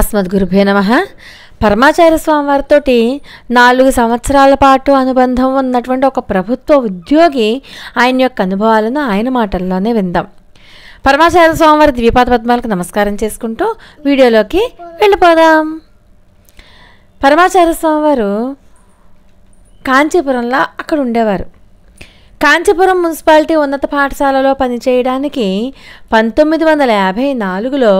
అస్మద్గురుభ్యో నమ పరమాచార్య స్వామివారితో నాలుగు సంవత్సరాల పాటు అనుబంధం ఉన్నటువంటి ఒక ప్రభుత్వ ఉద్యోగి ఆయన యొక్క అనుభవాలను ఆయన మాటల్లోనే విందాం పరమాచార్య స్వామివారి ద్వీపాద పద్మాలకు నమస్కారం చేసుకుంటూ వీడియోలోకి వెళ్ళిపోదాం పరమాచార్య స్వామివారు కాంచీపురంలో అక్కడ ఉండేవారు కాంచీపురం మున్సిపాలిటీ ఉన్నత పాఠశాలలో పనిచేయడానికి పంతొమ్మిది వందల యాభై నాలుగులో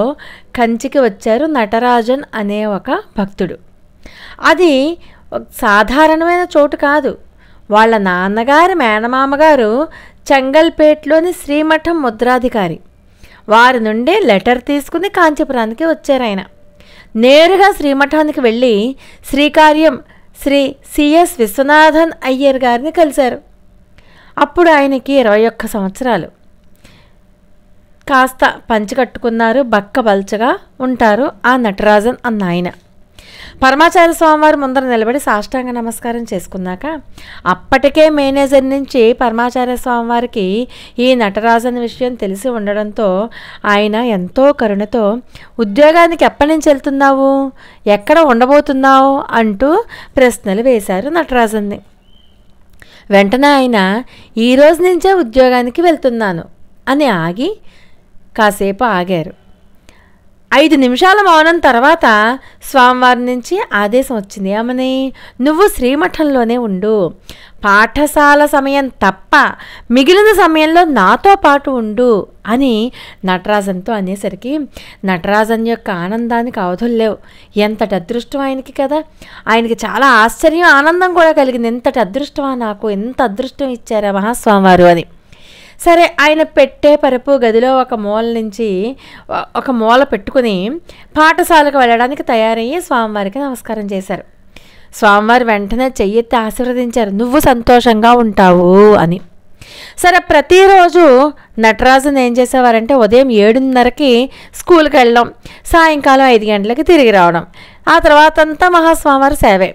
కంచికి వచ్చారు నటరాజన్ అనే ఒక భక్తుడు అది సాధారణమైన చోటు కాదు వాళ్ళ నాన్నగారి మేనమామగారు చెంగల్పేట్లోని శ్రీమఠం ముద్రాధికారి వారి నుండి లెటర్ తీసుకుని కాంచీపురానికి వచ్చారు ఆయన నేరుగా శ్రీమఠానికి వెళ్ళి శ్రీకార్యం శ్రీ సిఎస్ విశ్వనాథన్ అయ్యర్ గారిని కలిశారు అప్పుడు ఆయనకి ఇరవై ఒక్క సంవత్సరాలు కాస్త పంచి కట్టుకున్నారు బక్క బల్చగా ఉంటారు ఆ నటరాజన్ అన్న ఆయన పరమాచార్య స్వామివారి ముందర నిలబడి సాష్టాంగ నమస్కారం చేసుకున్నాక అప్పటికే మేనేజర్ నుంచి పరమాచార్య స్వామివారికి ఈ నటరాజన్ విషయం తెలిసి ఉండడంతో ఆయన ఎంతో కరుణతో ఉద్యోగానికి ఎప్పటి నుంచి వెళ్తున్నావు ఎక్కడ ఉండబోతున్నావు అంటూ ప్రశ్నలు వేశారు నటరాజన్ని వెంటనే ఆయన ఈరోజు నుంచే ఉద్యోగానికి వెళ్తున్నాను అని ఆగి కాసేపు ఆగారు ఐదు నిమిషాల మౌనం తర్వాత స్వామివారి నుంచి ఆదేశం వచ్చింది ఏమని నువ్వు శ్రీమఠంలోనే ఉండు పాఠశాల సమయం తప్ప మిగిలిన సమయంలో నాతో పాటు ఉండు అని నటరాజన్తో అనేసరికి నటరాజన్ యొక్క ఆనందానికి అవధుల్లేవు ఎంతటి అదృష్టం ఆయనకి కదా ఆయనకి చాలా ఆశ్చర్యం ఆనందం కూడా కలిగింది ఎంతటి అదృష్టమా నాకు ఎంత అదృష్టం ఇచ్చారా మహాస్వామివారు అని సరే ఆయన పెట్టే పరుపు గదిలో ఒక మూల నుంచి ఒక మూల పెట్టుకుని పాఠశాలకు వెళ్ళడానికి తయారయ్యి స్వామివారికి నమస్కారం చేశారు స్వామివారు వెంటనే చెయ్యెత్తి ఆశీర్వదించారు నువ్వు సంతోషంగా ఉంటావు అని సరే ప్రతిరోజు నటరాజుని ఏం చేసేవారంటే ఉదయం ఏడున్నరకి స్కూల్కి వెళ్ళడం సాయంకాలం ఐదు గంటలకి తిరిగి రావడం ఆ తర్వాత అంతా మహాస్వామివారి సేవే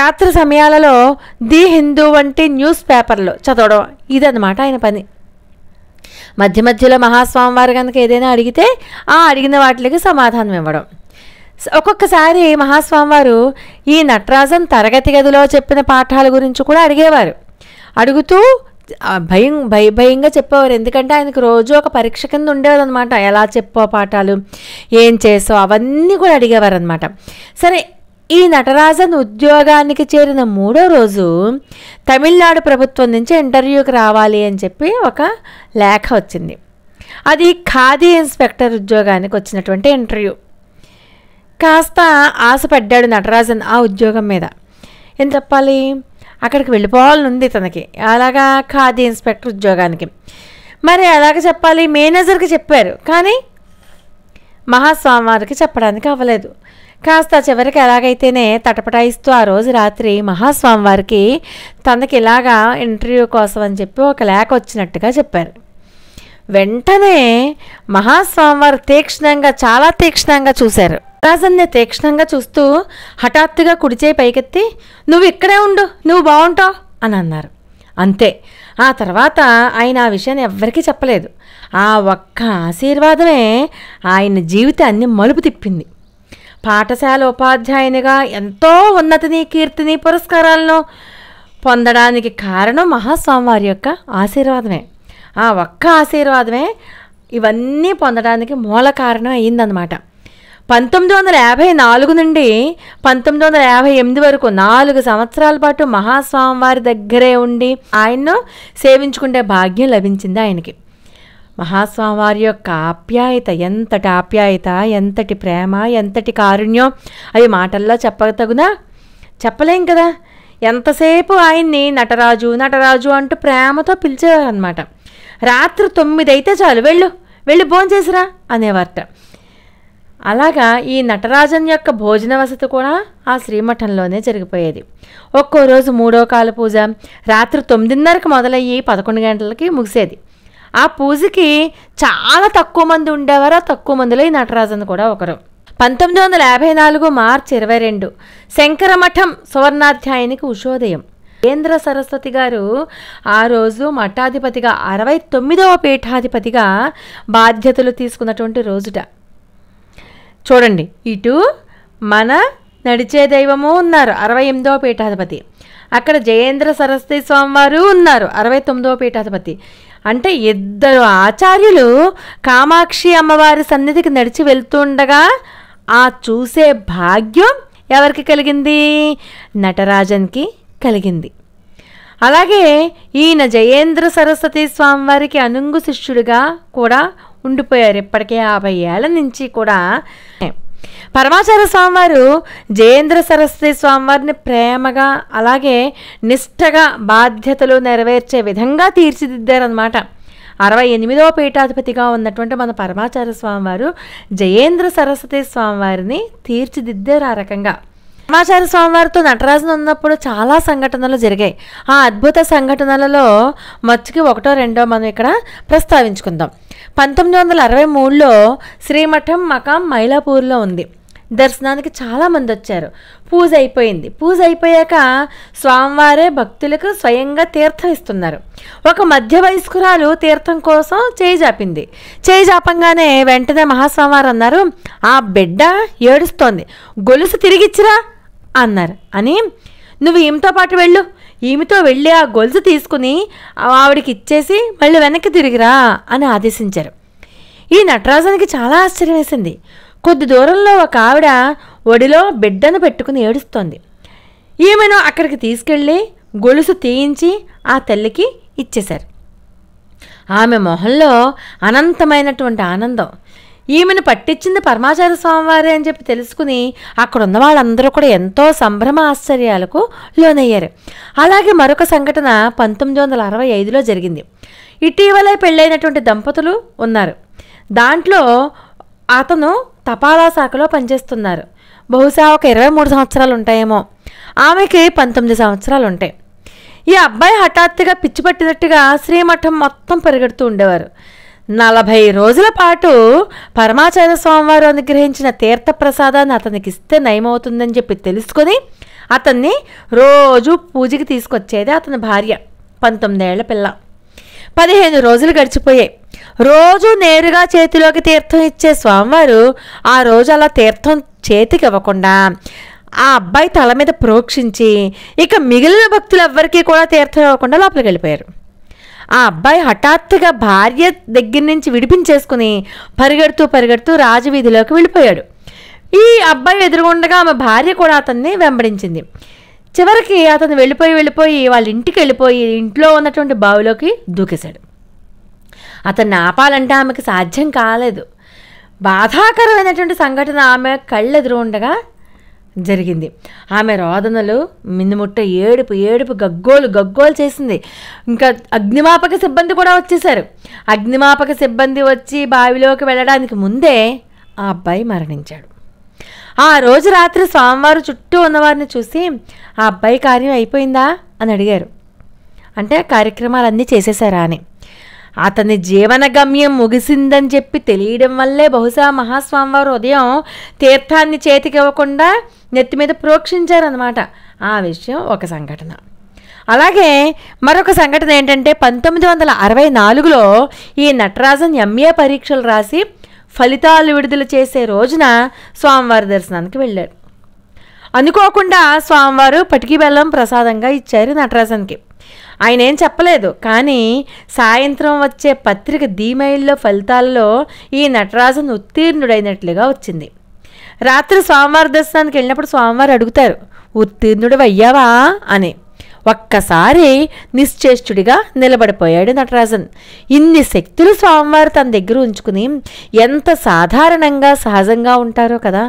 రాత్రి సమయాలలో ది హిందూ వంటి న్యూస్ పేపర్లు చదవడం ఇదన్నమాట ఆయన పని మధ్య మధ్యలో మహాస్వామి వారు కనుక ఏదైనా అడిగితే ఆ అడిగిన వాటికి సమాధానం ఇవ్వడం ఒక్కొక్కసారి మహాస్వామి వారు ఈ నటరాజన్ తరగతి గదిలో చెప్పిన పాఠాల గురించి కూడా అడిగేవారు అడుగుతూ భయం భయ భయంగా చెప్పేవారు ఎందుకంటే ఆయనకు రోజు ఒక పరీక్ష కింద అనమాట ఎలా చెప్పో పాఠాలు ఏం చేసో అవన్నీ కూడా అడిగేవారనమాట సరే ఈ నటరాజన్ ఉద్యోగానికి చేరిన మూడో రోజు తమిళనాడు ప్రభుత్వం నుంచి ఇంటర్వ్యూకి రావాలి అని చెప్పి ఒక లేఖ వచ్చింది అది ఖాదీ ఇన్స్పెక్టర్ ఉద్యోగానికి వచ్చినటువంటి ఇంటర్వ్యూ కాస్త ఆశపడ్డాడు నటరాజన్ ఆ ఉద్యోగం మీద ఏం చెప్పాలి అక్కడికి వెళ్ళిపోవాలని ఉంది తనకి అలాగా ఖాదీ ఇన్స్పెక్టర్ ఉద్యోగానికి మరి అలాగ చెప్పాలి మేనేజర్కి చెప్పారు కానీ మహాస్వామివారికి చెప్పడానికి అవ్వలేదు కాస్త చివరికి ఎలాగైతేనే తటపటాయిస్తూ ఆ రోజు రాత్రి మహాస్వామి వారికి తనకి ఇలాగా ఇంటర్వ్యూ కోసం అని చెప్పి ఒక లేఖ వచ్చినట్టుగా చెప్పారు వెంటనే మహాస్వామి వారు తీక్షణంగా చాలా తీక్షణంగా చూశారు రాజన్య తీక్షణంగా చూస్తూ హఠాత్తుగా కుడిచేయి పైకెత్తి నువ్వు ఇక్కడే ఉండు నువ్వు బాగుంటావు అని అన్నారు అంతే ఆ తర్వాత ఆయన ఆ విషయాన్ని ఎవ్వరికీ చెప్పలేదు ఆ ఒక్క ఆశీర్వాదమే ఆయన జీవితాన్ని మలుపు తిప్పింది పాఠశాల ఉపాధ్యాయునిగా ఎంతో ఉన్నతిని కీర్తిని పురస్కారాలను పొందడానికి కారణం మహాస్వామివారి యొక్క ఆశీర్వాదమే ఆ ఒక్క ఆశీర్వాదమే ఇవన్నీ పొందడానికి మూల కారణం అయిందనమాట పంతొమ్మిది వందల యాభై నాలుగు నుండి పంతొమ్మిది వందల యాభై ఎనిమిది వరకు నాలుగు సంవత్సరాల పాటు మహాస్వామివారి దగ్గరే ఉండి ఆయన్ను సేవించుకుంటే భాగ్యం లభించింది ఆయనకి మహాస్వామి వారి యొక్క ఆప్యాయత ఎంతటి ఆప్యాయత ఎంతటి ప్రేమ ఎంతటి కారుణ్యం అవి మాటల్లో తగునా చెప్పలేం కదా ఎంతసేపు ఆయన్ని నటరాజు నటరాజు అంటూ ప్రేమతో పిలిచేవారనమాట రాత్రి తొమ్మిది అయితే చాలు వెళ్ళు వెళ్ళి భోంచేసిరా అనేవారట అలాగా ఈ నటరాజన్ యొక్క భోజన వసతి కూడా ఆ శ్రీమఠంలోనే జరిగిపోయేది ఒక్కో రోజు మూడో కాల పూజ రాత్రి తొమ్మిదిన్నరకు మొదలయ్యి పదకొండు గంటలకి ముగిసేది ఆ పూజకి చాలా తక్కువ మంది ఉండేవారు తక్కువ మందిలో ఈ నటరాజన్ కూడా ఒకరు పంతొమ్మిది వందల యాభై నాలుగు మార్చ్ ఇరవై రెండు శంకరమఠం సువర్ణాధ్యాయునికి ఉషోదయం కేంద్ర సరస్వతి గారు ఆ రోజు మఠాధిపతిగా అరవై తొమ్మిదవ పీఠాధిపతిగా బాధ్యతలు తీసుకున్నటువంటి రోజుట చూడండి ఇటు మన నడిచే దైవము ఉన్నారు అరవై ఎనిమిదవ పీఠాధిపతి అక్కడ జయేంద్ర సరస్వతి స్వామి వారు ఉన్నారు అరవై తొమ్మిదవ పీఠాధిపతి అంటే ఇద్దరు ఆచార్యులు కామాక్షి అమ్మవారి సన్నిధికి నడిచి వెళ్తుండగా ఆ చూసే భాగ్యం ఎవరికి కలిగింది నటరాజన్కి కలిగింది అలాగే ఈయన జయేంద్ర సరస్వతి స్వామివారికి అనుంగు శిష్యుడిగా కూడా ఉండిపోయారు ఇప్పటికే యాభై ఏళ్ళ నుంచి కూడా పరమాచార్య స్వామివారు జయేంద్ర సరస్వతి స్వామివారిని ప్రేమగా అలాగే నిష్ఠగా బాధ్యతలు నెరవేర్చే విధంగా తీర్చిదిద్దారనమాట అరవై ఎనిమిదవ పీఠాధిపతిగా ఉన్నటువంటి మన పరమాచార్య స్వామివారు జయేంద్ర సరస్వతి స్వామివారిని తీర్చిదిద్దారు ఆ రకంగా బ్రహ్మాచారి స్వామివారితో నటరాజన్ ఉన్నప్పుడు చాలా సంఘటనలు జరిగాయి ఆ అద్భుత సంఘటనలలో మచ్చుకి ఒకటో రెండో మనం ఇక్కడ ప్రస్తావించుకుందాం పంతొమ్మిది వందల అరవై మూడులో శ్రీమఠం మకాం మైలాపూర్లో ఉంది దర్శనానికి చాలామంది వచ్చారు పూజ అయిపోయింది పూజ అయిపోయాక స్వామివారే భక్తులకు స్వయంగా తీర్థం ఇస్తున్నారు ఒక మధ్య వయస్కురాలు తీర్థం కోసం చేయి జాపింది చేయి జాపంగానే వెంటనే మహాస్వామివారు అన్నారు ఆ బిడ్డ ఏడుస్తోంది గొలుసు తిరిగిచ్చిరా అన్నారు అని నువ్వు ఈమెతో పాటు వెళ్ళు ఈమెతో వెళ్ళి ఆ గొలుసు తీసుకుని ఆవిడకి ఇచ్చేసి మళ్ళీ వెనక్కి తిరిగిరా అని ఆదేశించారు ఈ నటరాజానికి చాలా ఆశ్చర్యం వేసింది కొద్ది దూరంలో ఒక ఆవిడ ఒడిలో బిడ్డను పెట్టుకుని ఏడుస్తోంది ఈమెను అక్కడికి తీసుకెళ్ళి గొలుసు తీయించి ఆ తల్లికి ఇచ్చేశారు ఆమె మొహంలో అనంతమైనటువంటి ఆనందం ఈమెను పట్టించింది పరమాచార్య స్వామివారే అని చెప్పి తెలుసుకుని అక్కడ ఉన్న వాళ్ళందరూ కూడా ఎంతో సంభ్రమ ఆశ్చర్యాలకు లోనయ్యారు అలాగే మరొక సంఘటన పంతొమ్మిది వందల అరవై ఐదులో జరిగింది ఇటీవలే పెళ్ళైనటువంటి దంపతులు ఉన్నారు దాంట్లో అతను తపాలా శాఖలో పనిచేస్తున్నారు బహుశా ఒక ఇరవై మూడు సంవత్సరాలు ఉంటాయేమో ఆమెకి పంతొమ్మిది సంవత్సరాలు ఉంటాయి ఈ అబ్బాయి హఠాత్తుగా పిచ్చి పట్టినట్టుగా శ్రీమఠం మొత్తం పరిగెడుతూ ఉండేవారు నలభై రోజుల పాటు పరమాచార్య స్వామివారు అనుగ్రహించిన తీర్థప్రసాదాన్ని అతనికి ఇస్తే నయమవుతుందని చెప్పి తెలుసుకొని అతన్ని రోజు పూజకి తీసుకొచ్చేది అతని భార్య పంతొమ్మిదేళ్ల పిల్ల పదిహేను రోజులు గడిచిపోయాయి రోజు నేరుగా చేతిలోకి తీర్థం ఇచ్చే స్వామివారు ఆ రోజు అలా తీర్థం చేతికి ఇవ్వకుండా ఆ అబ్బాయి తల మీద ప్రోక్షించి ఇక మిగిలిన భక్తులు ఎవ్వరికీ కూడా తీర్థం ఇవ్వకుండా లోపలికి వెళ్ళిపోయారు ఆ అబ్బాయి హఠాత్తుగా భార్య దగ్గర నుంచి విడిపించేసుకుని పరిగెడుతూ పరిగెడుతూ రాజవీధిలోకి వెళ్ళిపోయాడు ఈ అబ్బాయి ఎదురుగుండగా ఆమె భార్య కూడా అతన్ని వెంబడించింది చివరికి అతను వెళ్ళిపోయి వెళ్ళిపోయి వాళ్ళ ఇంటికి వెళ్ళిపోయి ఇంట్లో ఉన్నటువంటి బావిలోకి దూకేశాడు అతన్ని ఆపాలంటే ఆమెకు సాధ్యం కాలేదు బాధాకరమైనటువంటి సంఘటన ఆమె కళ్ళెదురు ఉండగా జరిగింది ఆమె రోదనలు మిన్నుముట్ట ఏడుపు ఏడుపు గగ్గోలు గగ్గోలు చేసింది ఇంకా అగ్నిమాపక సిబ్బంది కూడా వచ్చేసారు అగ్నిమాపక సిబ్బంది వచ్చి బావిలోకి వెళ్ళడానికి ముందే ఆ అబ్బాయి మరణించాడు ఆ రోజు రాత్రి స్వామివారు చుట్టూ ఉన్నవారిని చూసి ఆ అబ్బాయి కార్యం అయిపోయిందా అని అడిగారు అంటే కార్యక్రమాలన్నీ చేసేసారా అని అతని జీవన గమ్యం ముగిసిందని చెప్పి తెలియడం వల్లే బహుశా మహాస్వామివారు ఉదయం తీర్థాన్ని చేతికి ఇవ్వకుండా నెత్తి మీద ప్రోక్షించారనమాట ఆ విషయం ఒక సంఘటన అలాగే మరొక సంఘటన ఏంటంటే పంతొమ్మిది వందల అరవై నాలుగులో ఈ నటరాజన్ ఎంఏ పరీక్షలు రాసి ఫలితాలు విడుదల చేసే రోజున స్వామివారి దర్శనానికి వెళ్ళాడు అనుకోకుండా స్వామివారు పటికి బెల్లం ప్రసాదంగా ఇచ్చారు నటరాజన్కి ఆయన ఏం చెప్పలేదు కానీ సాయంత్రం వచ్చే పత్రిక ధీమైల్లో ఫలితాల్లో ఈ నటరాజన్ ఉత్తీర్ణుడైనట్లుగా వచ్చింది రాత్రి స్వామివారి దర్శనానికి వెళ్ళినప్పుడు స్వామివారు అడుగుతారు ఉత్తీర్ణుడు అయ్యావా అని ఒక్కసారి నిశ్చేష్టుడిగా నిలబడిపోయాడు నటరాజన్ ఇన్ని శక్తులు స్వామివారు తన దగ్గర ఉంచుకుని ఎంత సాధారణంగా సహజంగా ఉంటారో కదా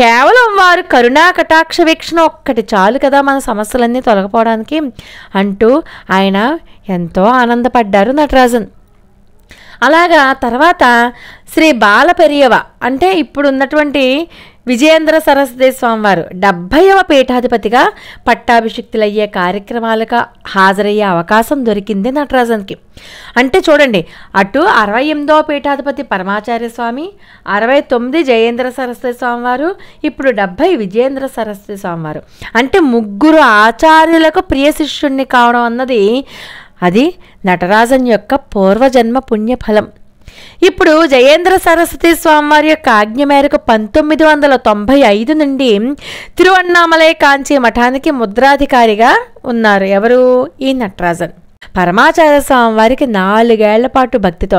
కేవలం వారు కరుణా కటాక్ష వీక్షణ ఒక్కటి చాలు కదా మన సమస్యలన్నీ తొలగిపోవడానికి అంటూ ఆయన ఎంతో ఆనందపడ్డారు నటరాజన్ అలాగా తర్వాత శ్రీ బాలపెరియవ అంటే ఇప్పుడు ఉన్నటువంటి విజయేంద్ర సరస్వతి స్వామివారు డెబ్భైవ పీఠాధిపతిగా పట్టాభిషిక్తులయ్యే కార్యక్రమాలకు హాజరయ్యే అవకాశం దొరికింది నటరాజన్కి అంటే చూడండి అటు అరవై ఎనిమిదవ పీఠాధిపతి పరమాచార్య స్వామి అరవై తొమ్మిది జయేంద్ర సరస్వతి స్వామివారు ఇప్పుడు డెబ్భై విజయేంద్ర సరస్వతి స్వామివారు అంటే ముగ్గురు ఆచార్యులకు ప్రియ శిష్యుణ్ణి కావడం అన్నది అది నటరాజన్ యొక్క పూర్వజన్మ పుణ్యఫలం ఇప్పుడు జయేంద్ర సరస్వతి స్వామివారి యొక్క ఆజ్ఞ మేరకు పంతొమ్మిది వందల తొంభై ఐదు నుండి తిరువన్నామలై కాంచి మఠానికి ముద్రాధికారిగా ఉన్నారు ఎవరు ఈ నటరాజన్ పరమాచార్య స్వామి వారికి నాలుగేళ్ల పాటు భక్తితో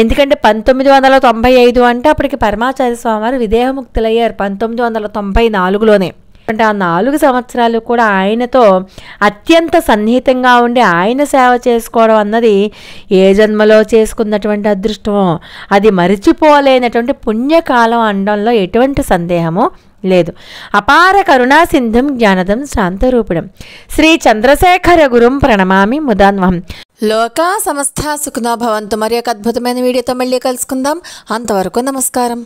ఎందుకంటే పంతొమ్మిది వందల తొంభై ఐదు అంటే అప్పటికి పరమాచార్య స్వామి వారు విదేహముక్తులయ్యారు పంతొమ్మిది వందల తొంభై నాలుగులోనే అంటే ఆ నాలుగు సంవత్సరాలు కూడా ఆయనతో అత్యంత సన్నిహితంగా ఉండి ఆయన సేవ చేసుకోవడం అన్నది ఏ జన్మలో చేసుకున్నటువంటి అదృష్టమో అది మరిచిపోలేనటువంటి పుణ్యకాలం అనడంలో ఎటువంటి సందేహము లేదు అపార కరుణా సింధం జ్ఞానదం శాంతరూపిణం శ్రీ చంద్రశేఖర గురుం ప్రణమామి ముదాన్వహం లోకా సమస్త సుఖనా భవంతు మరి ఒక అద్భుతమైన వీడియోతో మళ్ళీ కలుసుకుందాం అంతవరకు నమస్కారం